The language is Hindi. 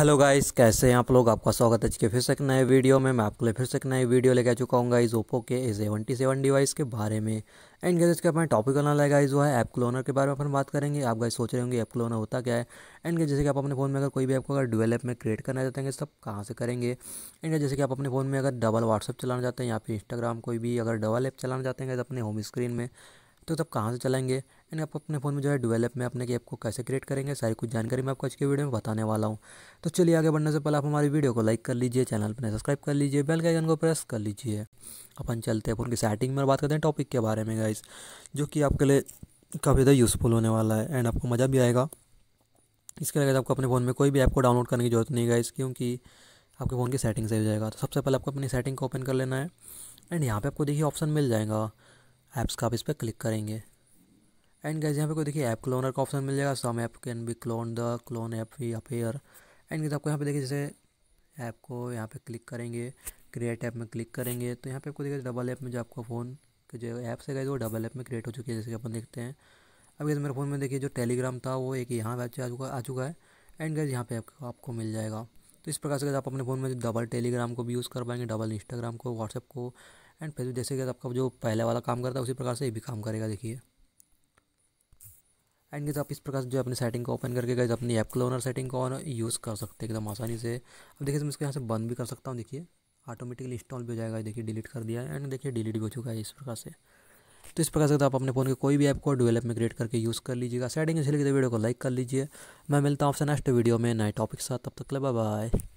हेलो गाइस कैसे हैं आप लोग आपका स्वागत है आज के फिर से एक नए वीडियो में मैं आपके लिए फिर से एक नए वीडियो लेके आ चुका हूँ गाइस ओप्पो के ए सेवेंटी सेवन डिवाइस के बारे में एंड गैस इसका अपना टॉपिक होना लगा गाइस वो है ऐप क्लोनर के बारे में अपन बात करेंगे आप गाइस सोच रहे होंगे ऐप क्लोनर होता क्या है एंड गैस जैसे कि आप अपने फ़ोन में अगर कोई भी ऐप को अगर डुअल ऐप में क्रिएट करना चाहते हैं सब कहाँ से करेंगे एंड जैसे कि आप अपने फ़ोन में अगर डबल व्हाट्सअप चलाना चाहते हैं या फिर इंस्टाग्राम कोई भी अगर डबल ऐप चलाना चाहते हैं अपने होम स्क्रीन में तो तब कहाँ से चलाएंगे यानी आप अपने फ़ोन में जो है डेवलप में अपने ऐप को कैसे क्रिएट करेंगे सारी कुछ जानकारी मैं आपको आज के वीडियो में बताने वाला हूँ तो चलिए आगे बढ़ने से पहले आप हमारी वीडियो को लाइक कर लीजिए चैनल पर सब्सक्राइब कर लीजिए बेल के आइकन को प्रेस कर लीजिए अपन चलते हैं फोन की सेटिंग में बात करते हैं टॉपिक के बारे में गाइस जो कि आपके लिए काफ़ी ज़्यादा यूज़फुल होने वाला है एंड आपको मज़ा भी आएगा इसके अलावा आपको अपने फ़ोन में कोई भी ऐप को डाउनलोड करने की जरूरत नहीं गाइस क्योंकि आपके फ़ोन की सेटिंग सही हो जाएगा तो सबसे पहले आपको अपनी सेटिंग को ओपन कर लेना है एंड यहाँ पे आपको देखिए ऑप्शन मिल जाएगा ऐप्स का आप इस पर क्लिक करेंगे एंड गैस यहाँ पे को देखिए ऐप क्लोनर का ऑप्शन मिल जाएगा some app can be clone the clone app या फेयर एंड गैस आपको यहाँ पे देखिए जैसे ऐप को यहाँ पे क्लिक करेंगे क्रिएट ऐप में क्लिक करेंगे तो यहाँ पे आपको देखिए डबल ऐप में जो आपका फ़ोन के जो ऐप्स है गए वो डबल ऐप में क्रिएट हो चुकी है जैसे कि अपन देखते हैं अब गैस मेरे फ़ोन में देखिए जो टेलीग्राम था वो एक यहाँ पर आ चुका आ चुका है एंड गैस यहाँ पे आपको आपको मिल जाएगा तो इस प्रकार से आप अपने फ़ोन में डबल टेलीग्राम को भी यूज़ कर पाएंगे डबल इंस्टाग्राम को व्हाट्सएप को एंड फेसबुक जैसे कि आपका जो पहले वाला काम करता है उसी प्रकार से ये भी काम करेगा देखिए एंड गैस आप इस प्रकार से जो अपनी सेटिंग को ओपन करके गए अपनी ऐप क्लोनर सेटिंग को यूज़ कर सकते हैं एकदम आसानी से अब देखिए मैं इसको यहाँ से बंद भी कर सकता हूँ देखिए ऑटोमेटिकली इंस्टॉल भी हो जाएगा देखिए डिलीट कर दिया एंड देखिए डिलीट भी हो चुका है इस प्रकार से तो इस प्रकार से आप अपने फ़ोन के कोई भी ऐप को डेवलप में क्रिएट करके यूज़ कर लीजिएगा सेटिंग अच्छी वीडियो को लाइक कर लीजिए मैं मिलता हूँ आपसे नेक्स्ट वीडियो में नए टॉपिक के साथ तब तक ले बाय